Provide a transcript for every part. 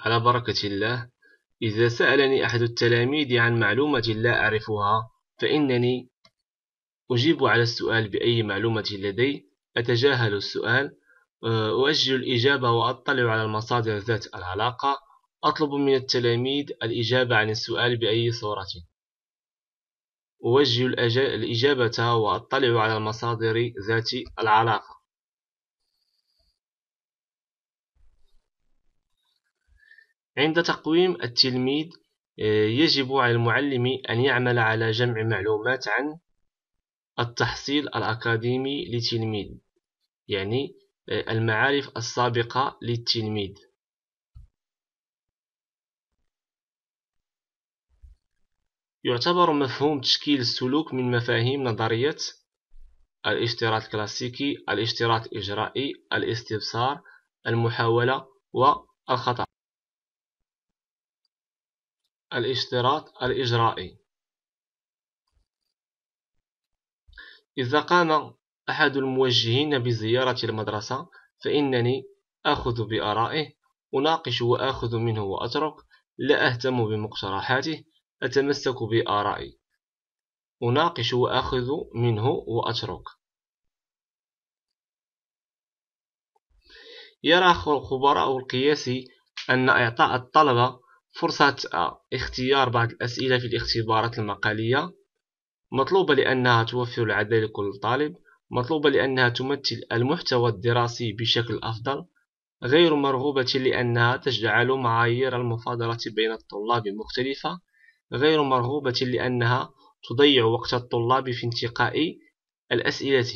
على بركة الله إذا سألني أحد التلاميذ عن معلومة لا أعرفها فإنني أجيب على السؤال بأي معلومة لدي أتجاهل السؤال أه، أؤجل الإجابة وأطلع على المصادر ذات العلاقة أطلب من التلاميذ الإجابة عن السؤال بأي صورة أوجه الإجابة وأطلع على المصادر ذات العلاقة عند تقويم التلميذ آه، يجب على المعلم أن يعمل على جمع معلومات عن التحصيل الأكاديمي لتلميذ يعني آه، المعارف السابقة للتلميذ يعتبر مفهوم تشكيل السلوك من مفاهيم نظرية الاشتراط الكلاسيكي الاشتراط الإجرائي الاستبصار المحاولة والخطأ الاشتراط الإجرائي إذا قام أحد الموجهين بزيارة المدرسة فإنني آخذ بآرائه أناقش وآخذ منه وأترك لا أهتم بمقترحاته أتمسك بآرائي أناقش وآخذ منه وأترك يرى الخبراء القياسي أن إعطاء الطلبة فرصة آه، اختيار بعض الأسئلة في الاختبارات المقالية مطلوبة لأنها توفر العدد لكل طالب مطلوبة لأنها تمثل المحتوى الدراسي بشكل أفضل غير مرغوبة لأنها تجعل معايير المفاضلة بين الطلاب مختلفة غير مرغوبة لأنها تضيع وقت الطلاب في انتقاء الأسئلة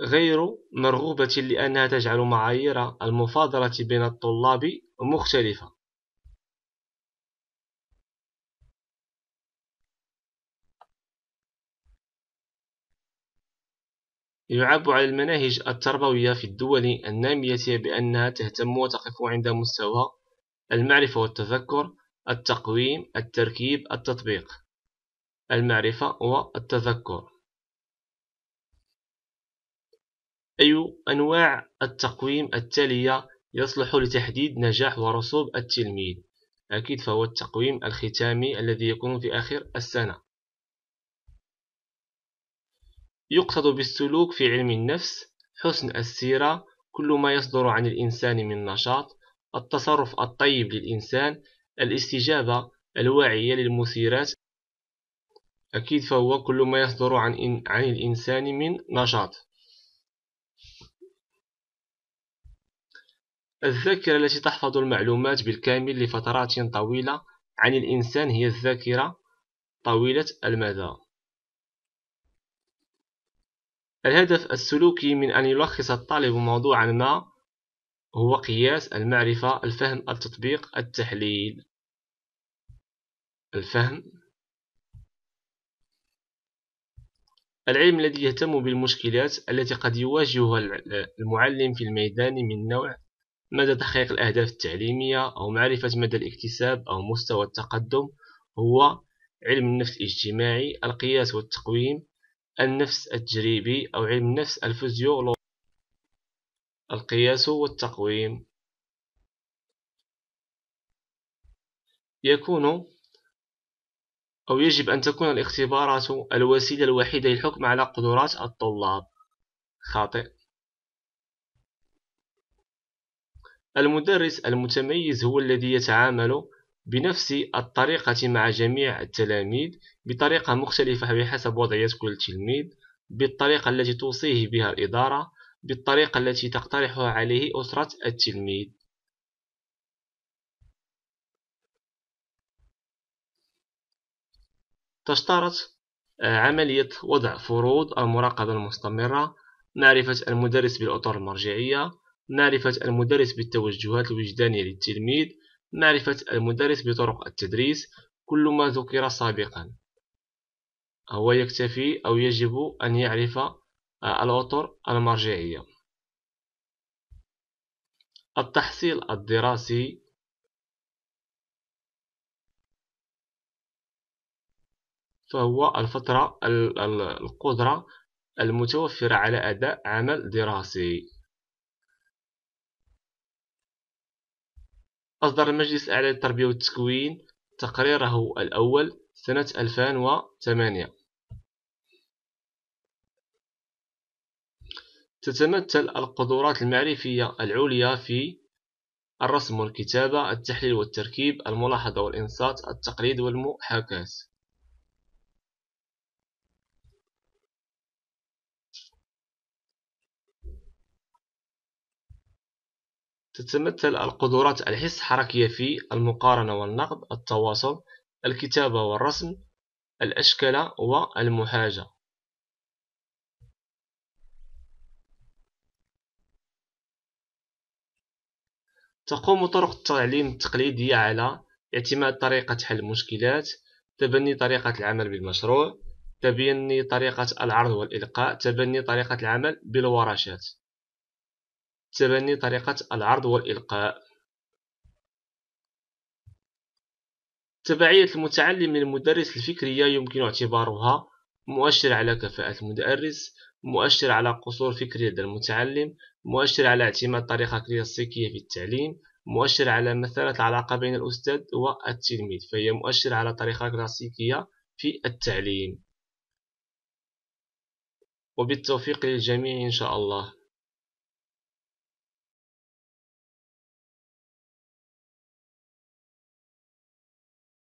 غير مرغوبة لأنها تجعل معايير المفاضلة بين الطلاب مختلفة يعاب على المناهج التربوية في الدول النامية بأنها تهتم وتقف عند مستوى المعرفة والتذكر التقويم التركيب التطبيق المعرفة والتذكر أي أنواع التقويم التالية يصلح لتحديد نجاح ورسوب التلميذ أكيد فهو التقويم الختامي الذي يكون في آخر السنة يقصد بالسلوك في علم النفس حسن السيرة كل ما يصدر عن الإنسان من نشاط التصرف الطيب للإنسان الاستجابة الواعية للمثيرات أكيد فهو كل ما يصدر عن, عن الإنسان من نشاط الذاكرة التي تحفظ المعلومات بالكامل لفترات طويلة عن الإنسان هي الذاكرة طويلة المدى الهدف السلوكي من أن يلخص الطالب موضوعا ما هو قياس المعرفة الفهم التطبيق التحليل الفهم العلم الذي يهتم بالمشكلات التي قد يواجهها المعلم في الميدان من نوع مدى تحقيق الأهداف التعليمية أو معرفة مدى الاكتساب أو مستوى التقدم هو علم النفس الاجتماعي القياس والتقويم النفس التجريبي أو علم النفس الفيزيولوجي القياس والتقويم يكون أو يجب أن تكون الاختبارات الوسيلة الوحيدة للحكم على قدرات الطلاب خاطئ المدرس المتميز هو الذي يتعامل بنفس الطريقة مع جميع التلاميذ بطريقة مختلفة بحسب وضعية كل تلميذ بالطريقة التي توصيه بها الإدارة بالطريقة التي تقترحها عليه أسرة التلميذ تشترط آه، عملية وضع فروض المراقبة المستمرة معرفة المدرس بالأطر المرجعية معرفة المدرس بالتوجهات الوجدانية للتلميذ معرفة المدرس بطرق التدريس كل ما ذكر سابقا هو يكتفي أو يجب أن يعرف آه، الأطر المرجعية التحصيل الدراسي فهو الفترة القدرة المتوفرة على أداء عمل دراسي أصدر المجلس الأعلى للتربية والتكوين تقريره الأول سنة 2008 تتمثل القدرات المعرفية العليا في الرسم والكتابة التحليل والتركيب الملاحظة والإنصات التقليد والمحاكاة تتمثل القدرات الحس الحركية في المقارنة والنقد التواصل الكتابة والرسم الأشكال والمحاجة تقوم طرق التعليم التقليدية على اعتماد طريقة حل المشكلات تبني طريقة العمل بالمشروع تبني طريقة العرض والإلقاء تبني طريقة العمل بالورشات تبني طريقة العرض والإلقاء تبعية المتعلم للمدرس الفكرية يمكن اعتبارها مؤشر على كفاءة المدرس مؤشر على قصور فكري لدى المتعلم مؤشر على اعتماد طريقة كلاسيكية في التعليم مؤشر على مثالة العلاقة بين الأستاذ والتلميذ فهي مؤشر على طريقة كلاسيكية في التعليم وبالتوفيق للجميع إن شاء الله